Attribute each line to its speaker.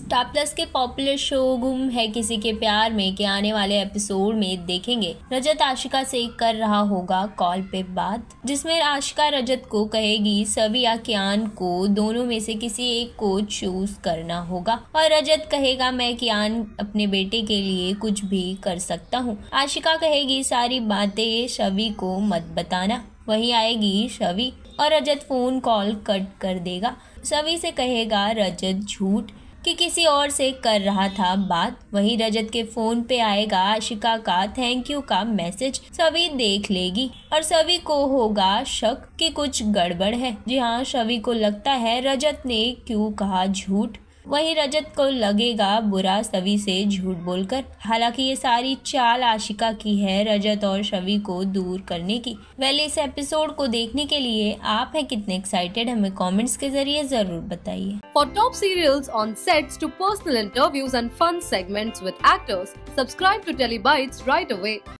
Speaker 1: star Plus के popular show गुम है किसी के प्यार में के आने वाले एपिसोड में देखेंगे रजत आशिका से कर रहा होगा कॉल पे बात जिसमें आशिका रजत को कहेगी सभी या कियान को दोनों में से किसी एक को चूज करना होगा और रजत कहेगा मैं कियान अपने बेटे के लिए कुछ भी कर सकता हूँ आशिका कहेगी सारी बातें शवि को मत बताना वही आएगी शवि और रजत फोन कॉल कट कर देगा सभी से कहेगा रजत झूठ कि किसी और से कर रहा था बात वही रजत के फ़ोन पे आएगा आशिका का थैंक यू का मैसेज सभी देख लेगी और सभी को होगा शक कि कुछ गड़बड़ है जी हाँ सभी को लगता है रजत ने क्यों कहा झूठ वहीं रजत को लगेगा बुरा सवि से झूठ बोलकर हालांकि ये सारी चाल आशिका की है रजत और शवि को दूर करने की वेल इस एपिसोड को देखने के लिए आप हैं कितने एक्साइटेड हमें कमेंट्स के जरिए जरूर बताइए for top serial on sets
Speaker 2: to personal interviews and fun segments with actors subscribe to Tellybytes right away